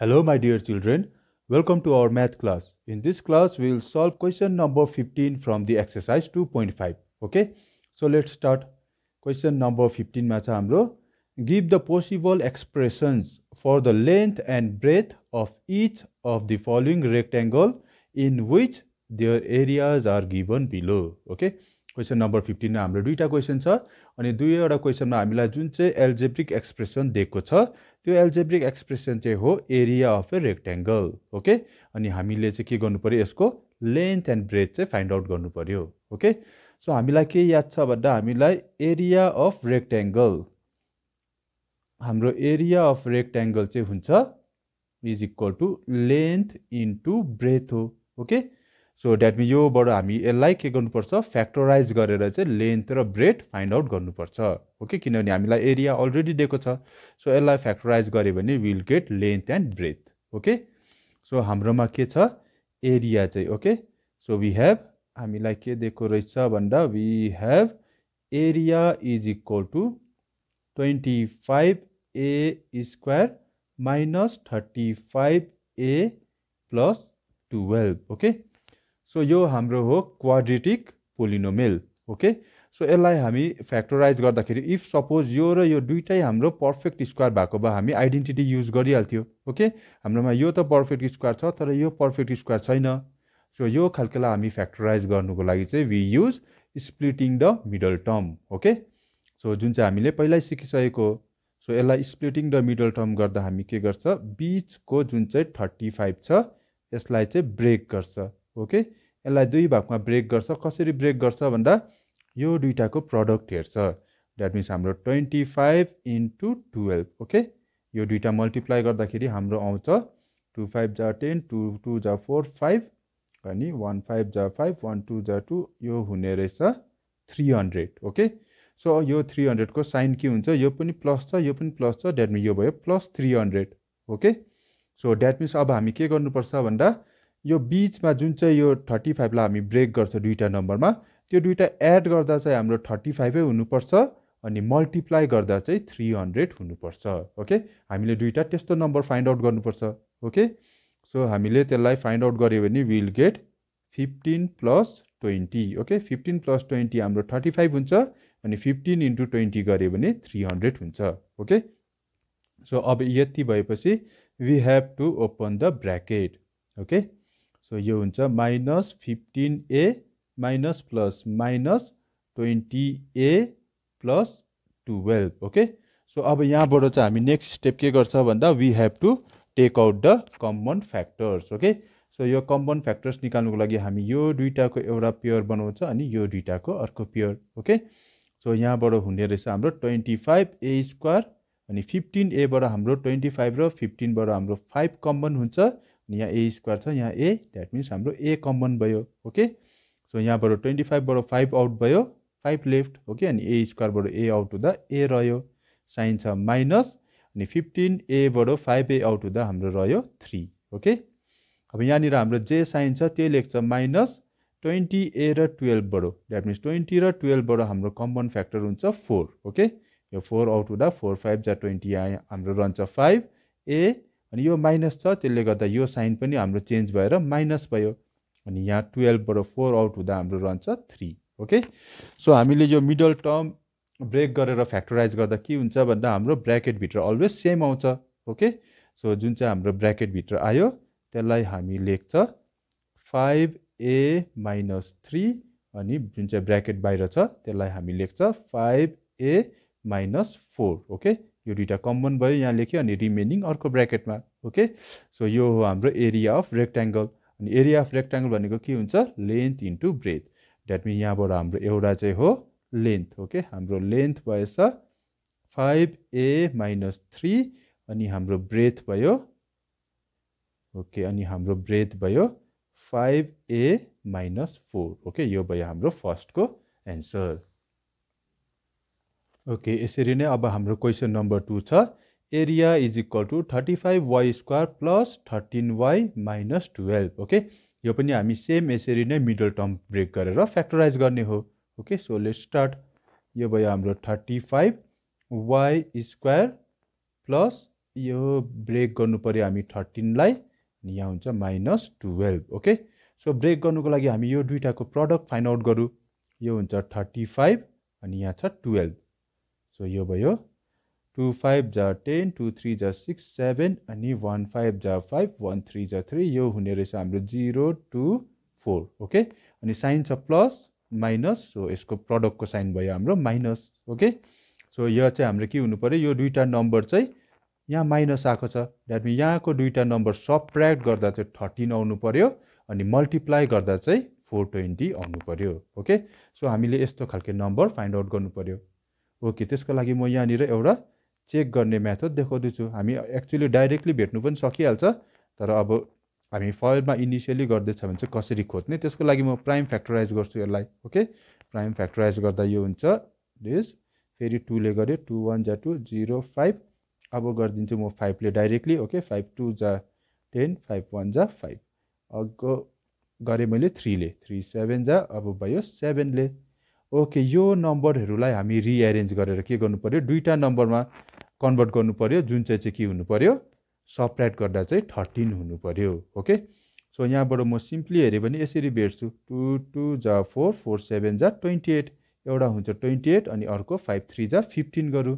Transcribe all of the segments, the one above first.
Hello my dear children, welcome to our math class. In this class, we will solve question number 15 from the exercise 2.5. Okay, so let's start. Question number 15 ma Give the possible expressions for the length and breadth of each of the following rectangle in which their areas are given below. Okay, question number फिफ्टिनमा हाम्रो दुईवटा question छ अनि दुईवटा क्वेसनमा हामीलाई जुन चाहिँ algebraic expression दिएको छ त्यो एल्जेब्रिक एक्सप्रेसन चाहिँ हो area of a rectangle okay अनि हामीले चाहिँ के गर्नु पऱ्यो यसको लेन्थ एन्ड ब्रेथ चाहिँ फाइन्ड आउट गर्नु पऱ्यो ओके सो हामीलाई के याद छ भन्दा हामीलाई एरिया अफ रेक्ट्याङ्गल हाम्रो एरिया अफ रेक्ट्याङ्गल चाहिँ हुन्छ is equal to length into breadth हो ओके सो द्याट मिन योबाट हामी यसलाई के गर्नुपर्छ फ्याक्टराइज गरेर चाहिँ लेन्थ र ब्रेथ फाइन्ड आउट गर्नुपर्छ ओके किनभने हामीलाई एरिया अलरेडी दिएको छ सो यसलाई फ्याक्टराइज गऱ्यो भने will get length and breadth okay so हाम्रोमा के छ एरिया चाहिँ ओके सो वी हेभ हामीलाई के दिएको रहेछ भन्दा we have area is equal to twenty five a square minus thirty five a plus twelve okay so यो हाम्रो हो क्वाड्रेटिक पोलिनोमेल ओके सो यसलाई हामी फ्याक्टराइज गर्दाखेरि इफ सपोज यो र यो दुइटै हाम्रो पर्फेक्ट स्क्वायर भएको भए हामी आइडेन्टिटी युज गरिहाल्थ्यो ओके हाम्रोमा यो त पर्फेक्ट स्क्वायर छ तर यो पर्फेक्ट स्क्वायर छैन सो यो खालकेलाई हामी फ्याक्टराइज गर्नुको लागि चाहिँ we use splitting the middle term okay so जुन चाहिँ हामीले पहिल्यै सिकिसकेको सो यसलाई स्प्लिटिङ द मिडल टर्म गर्दा हामी के गर्छ बिचको जुन चाहिँ थर्टी फाइभ छ यसलाई चाहिँ ब्रेक गर्छ ओके यसलाई दुई भागमा ब्रेक गर्छ कसरी ब्रेक गर्छ भन्दा यो दुइटाको प्रडक्ट हेर्छ द्याट मिन्स हाम्रो twenty five into twelve okay यो दुइटा मल्टिप्लाई गर्दाखेरि हाम्रो आउँछ टु फाइभ जा टेन टु टू जा फोर फाइभ अनि वान फाइभ जा फाइभ वान टू जा टू यो हुने रहेछ थ्री हन्ड्रेड ओके सो यो थ्री हन्ड्रेडको साइन के हुन्छ यो पनि प्लस छ यो पनि प्लस छ द्याट मिन्स यो भयो plus three hundred okay so that means अब हामी के गर्नुपर्छ भन्दा यो बिचमा जुन चाहिँ यो थर्टी फाइभलाई हामी ब्रेक गर्छ दुईवटा नम्बरमा त्यो दुईवटा एड गर्दा चाहिँ हाम्रो थर्टी फाइभै हुनुपर्छ अनि मल्टिप्लाई गर्दा चाहिँ थ्री हन्ड्रेड हुनुपर्छ ओके हामीले दुईवटा त्यस्तो नम्बर फाइन्ड आउट गर्नुपर्छ ओके सो हामीले त्यसलाई फाइन्ड आउट गऱ्यो भने will get fifteen plus twenty okay fifteen plus twenty हाम्रो थर्टी फाइभ हुन्छ अनि फिफ्टिन इन्टु ट्वेन्टी गऱ्यो भने थ्री हन्ड्रेड हुन्छ ओके सो अब यति भएपछि we have to open the bracket okay so यो हुन्छ minus fifteen a minus plus minus twenty a plus twelve okay so अब यहाँबाट चाहिँ हामी नेक्स्ट स्टेप के गर्छ भन्दा we have to take out the common factors okay so यो कम्बन फ्याक्टर्स निकाल्नुको लागि हामी यो दुइटाको एउटा पेयर बनाउँछ अनि यो दुइटाको अर्को पेयर ओके सो यहाँबाट हुने रहेछ हाम्रो ट्वेन्टी फाइभ ए स्क्वायर अनि फिफ्टिन एबाट हाम्रो ट्वेन्टी फाइभ र फिफ्टिनबाट हाम्रो फाइभ कम्बन हुन्छ अनि यहाँ ए स्क्वायर छ यहाँ ए द्याट मिन्स हाम्रो ए कमन भयो ओके सो यहाँबाट ट्वेन्टी फाइभबाट फाइभ आउट भयो फाइभ लेफ्ट ओके अनि ए स्क्वायरबाट ए आउट हुँदा ए रह्यो साइन छ माइनस अनि फिफ्टिन एबाट फाइभ ए आउट हुँदा हाम्रो रह्यो थ्री ओके अब यहाँनिर हाम्रो जे साइन छ त्यही लेख्छ माइनस ट्वेन्टी ए र टुवेल्भबाट द्याट मिन्स ट्वेन्टी र टुवेल्भबाट हाम्रो कम्बन फ्याक्टर हुन्छ फोर ओके यो फोर आउट हुँदा फोर फाइभ जा ट्वेन्टी यहाँ हाम्रो रहन्छ फाइभ ए अनि यो माइनस छ त्यसले गर्दा यो साइन पनि हाम्रो चेन्ज भएर माइनस भयो अनि यहाँ टुवेल्भबाट फोर आउट हुँदा हाम्रो रहन्छ थ्री ओके सो हामीले यो मिडल टर्म ब्रेक गरेर फ्याक्टराइज गर्दा के हुन्छ भन्दा हाम्रो ब्राकेटभित्र अलवेज सेम आउँछ ओके सो जुन चाहिँ हाम्रो ब्राकेटभित्र आयो त्यसलाई हामी लेख्छ फाइभ ए माइनस थ्री अनि जुन चाहिँ ब्रैकेट बाहिर छ त्यसलाई हामी लेख्छ five a minus four okay यो दुइटा कमन भयो यहाँ लेख्यो अनि रिमेनिङ अर्को ब्रेकेटमा ओके सो यो हो हाम्रो एरिया अफ रेक्ट्याङ्गल अनि एरिया अफ रेक्ट्याङ्गल भनेको के हुन्छ length into breadth that mean यहाँबाट हाम्रो एउटा चाहिँ हो लेन्थ ओके हाम्रो लेन्थ भएछ फाइभ ए माइनस थ्री अनि हाम्रो ब्रेथ भयो ओके अनि हाम्रो ब्रेथ भयो five a minus four okay यो भयो हाम्रो फर्स्टको एन्सर ओके यसरी नै अब हाम्रो क्वेसन नम्बर टू छ area is equal to thirty five y square plus thirteen y minus twelve okay यो पनि हामी सेम यसरी नै मिडल टर्म ब्रेक गरेर फ्याक्टराइज गर्ने हो ओके सो लेट स्टार्ट यो भयो हाम्रो thirty five y square plus यो ब्रेक गर्नु पऱ्यो हामी थर्टिनलाई यहाँ हुन्छ minus twelve okay so break गर्नुको लागि हामी यो दुइटाको प्रडक्ट फाइन्ड आउट गरौँ यो हुन्छ थर्टी फाइभ अनि यहाँ छ टुवेल्भ सो यो भयो टु फाइभ जा टेन टु थ्री जा सिक्स सेभेन अनि वान फाइभ जा फाइभ वान थ्री जा थ्री यो हुने रहेछ हाम्रो जिरो टु फोर ओके अनि साइन छ प्लस माइनस सो यसको प्रडक्टको साइन भयो हाम्रो माइनस ओके सो यो चाहिँ हाम्रो के हुनु पऱ्यो यो दुईवटा नम्बर चाहिँ यहाँ माइनस आएको छ द्याट मिन यहाँको दुईवटा नम्बर सप्रेक्ट गर्दा चाहिँ थर्टिन आउनु पऱ्यो अनि मल्टिप्लाई गर्दा चाहिँ फोर ट्वेन्टी आउनु पऱ्यो ओके सो हामीले यस्तो खालको नम्बर फाइन्ड आउट गर्नु पऱ्यो ओके त्यसको लागि म यहाँनिर एउटा चेक गर्ने म्याथड देखाउँदैछु हामी एक्चुली डाइरेक्टली भेट्नु पनि सकिहाल्छ तर अब हामी फाइलमा इनिसियली गर्दैछ भने चाहिँ कसरी खोज्ने त्यसको लागि म प्राइम फ्याक्टराइज गर्छु यसलाई ओके प्राइम फ्याक्टराइज गर्दा यो हुन्छ दिस फेरि टूले गरेँ टू वान जा टू जिरो फाइभ अब गरिदिन्छु म फाइभले डाइरेक्टली ओके फाइभ टू जा टेन फाइभ वान जा फाइभ अघ गरेँ मैले थ्रीले थ्री सेभेन जा अब भयो सेभेनले ओके यो नम्बरहरूलाई हामी रिएरेन्ज गरेर के गर्नु पऱ्यो दुईवटा नम्बरमा कन्भर्ट गर्नु पऱ्यो जुन चाहिँ चाहिँ के हुनु पऱ्यो सप्रेट गर्दा चाहिँ थर्टिन हुनु पऱ्यो ओके सो यहाँबाट म सिम्पली हेऱ्यो भने यसरी भेट्छु टु टू जा फोर फोर सेभेन जा ट्वेन्टी एट एउटा हुन्छ ट्वेन्टी एट अनि अर्को फाइभ थ्री जा फिफ्टिन गरौँ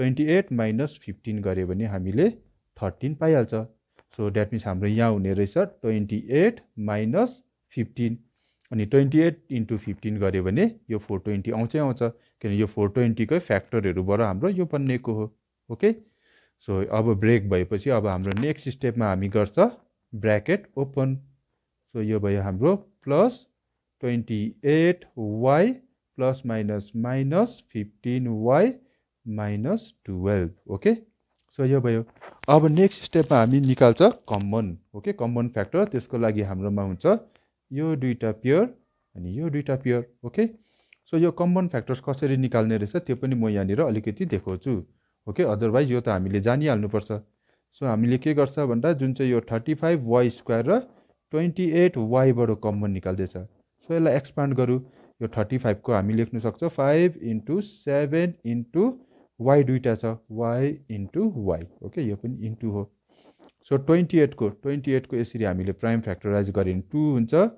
ट्वेन्टी एट माइनस फिफ्टिन गऱ्यो भने हामीले थर्टिन पाइहाल्छ सो द्याट मिन्स हाम्रो यहाँ हुने रहेछ ट्वेन्टी एट माइनस फिफ्टिन अनि ट्वेन्टी एट इन्टु फिफ्टिन गऱ्यो भने यो फोर ट्वेन्टी आउँछै आउँछ किनभने यो फोर ट्वेन्टीकै फ्याक्टरहरूबाट हाम्रो यो बनिएको हो ओके सो अब ब्रेक भएपछि अब हाम्रो नेक्स्ट स्टेपमा हामी गर्छ ब्राकेट ओपन सो यो भयो हाम्रो plus twenty eight y plus minus minus fifteen y minus twelve okay so यो भयो अब नेक्स्ट स्टेपमा हामी निकाल्छ कमन ओके कमन फ्याक्टर त्यसको लागि हाम्रोमा हुन्छ यो दुईवटा पेयर अनि यो दुईवटा पेयर ओके सो यो कम्बन फ्याक्टर्स कसरी निकाल्ने रहेछ त्यो पनि म यहाँनिर अलिकति देखाउँछु ओके अदरवाइज यो त हामीले जानिहाल्नुपर्छ सो हामीले के गर्छ भन्दा जुन चाहिँ यो थर्टी फाइभ वाइ स्क्वायर र ट्वेन्टी एट वाइबाट कम्बन निकाल्दैछ सो यसलाई एक्सपान्ड गरौँ यो थर्टी फाइभको हामी लेख्न सक्छौँ five into seven into y दुइटा छ वाइ इन्टु वाइ ओके यो पनि इन्टु हो सो ट्वेन्टी एटको ट्वेन्टी एटको यसरी हामीले प्राइम फ्याक्टराइज गऱ्यो भने टू हुन्छ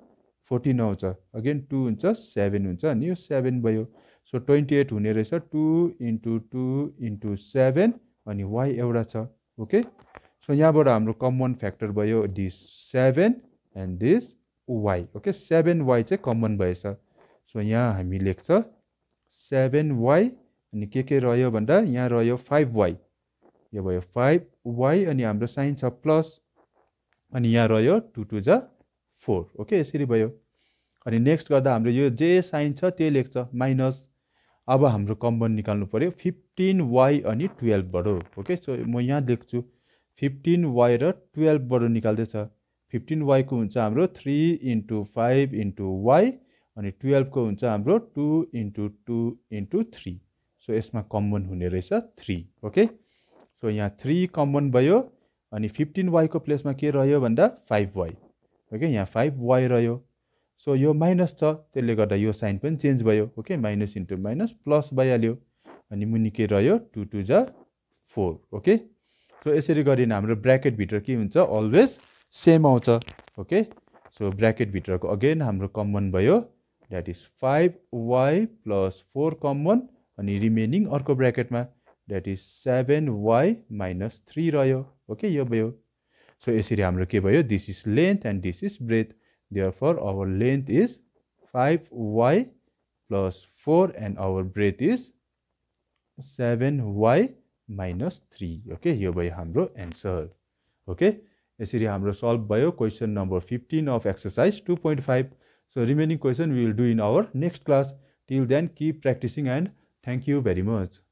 फोर्टिन आउँछ अगेन टू हुन्छ सेभेन हुन्छ अनि यो सेभेन भयो सो ट्वेन्टी एट हुने रहेछ two into two into seven अनि वाइ एउटा छ ओके सो यहाँबाट हाम्रो कमन फ्याक्टर भयो this seven and this y okay seven y चाहिँ कमन भएछ सो यहाँ हामी लेख्छ सेभेन वाइ अनि के के रह्यो भन्दा यहाँ रह्यो फाइभ वाइ यो भयो फाइभ वाइ अनि हाम्रो साइन छ प्लस अनि यहाँ रह्यो टु टु जा फोर ओके यसरी भयो अनि नेक्स्ट गर्दा हाम्रो यो जे साइन छ त्यही लेख्छ माइनस अब हाम्रो कम्बन निकाल्नु पऱ्यो फिफ्टिन वाइ अनि टुवेल्भबाट ओके सो म यहाँ लेख्छु फिफ्टिन वाइ र टुवेल्भबाट निकाल्दैछ फिफ्टिन वाइको हुन्छ हाम्रो three into five into y अनि टुवेल्भको हुन्छ हाम्रो two into two into three so यसमा कम्बन हुने रहेछ थ्री ओके सो यहाँ थ्री कमन भयो अनि फिफ्टिन वाईको प्लेसमा के रह्यो भन्दा फाइभ वाई ओके यहाँ फाइभ वाई रह्यो सो यो माइनस छ त्यसले गर्दा यो साइन पनि चेन्ज भयो okay minus into minus plus भइहाल्यो अनि मुनि के रह्यो टु टु जा फोर ओके सो यसरी गरेन हाम्रो ब्राकेटभित्र के हुन्छ अलवेज सेम आउँछ ओके सो ब्राकेटभित्रको अगेन हाम्रो कमन भयो that is five y plus four common अनि रिमेनिङ अर्को ब्राकेटमा that is 7y minus 3 rayo. Okay, yo So, isiri hamro this is length and this is breadth. Therefore, our length is 5y plus 4 and our breadth is 7y minus 3. Okay, yo bayo hamro answer. Okay, isiri hamro solve bayo question number 15 of exercise 2.5. So, remaining question we will do in our next class. Till then, keep practicing and thank you very much.